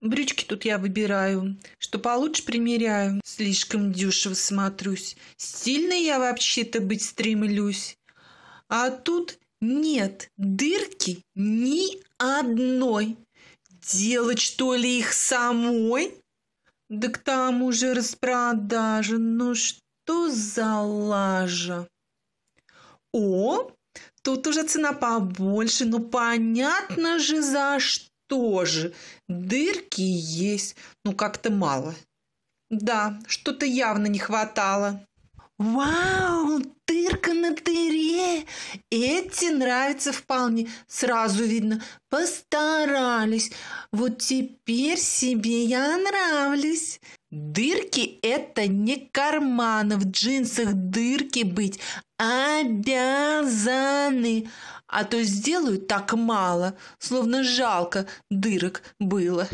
Брючки тут я выбираю, что получше примеряю. Слишком дешево смотрюсь. Стильной я вообще-то быть стремлюсь. А тут нет дырки ни одной. Делать что ли их самой? Да к тому же распродажа. Ну что за лажа? О, тут уже цена побольше. Ну понятно же за что тоже. Дырки есть, но ну, как-то мало. Да, что-то явно не хватало. Вау, дырка на дыре! Эти нравятся вполне. Сразу видно, постарались. Вот теперь себе я нравлюсь. Дырки – это не карманы. В джинсах дырки быть обязаны а то сделают так мало, словно жалко дырок было.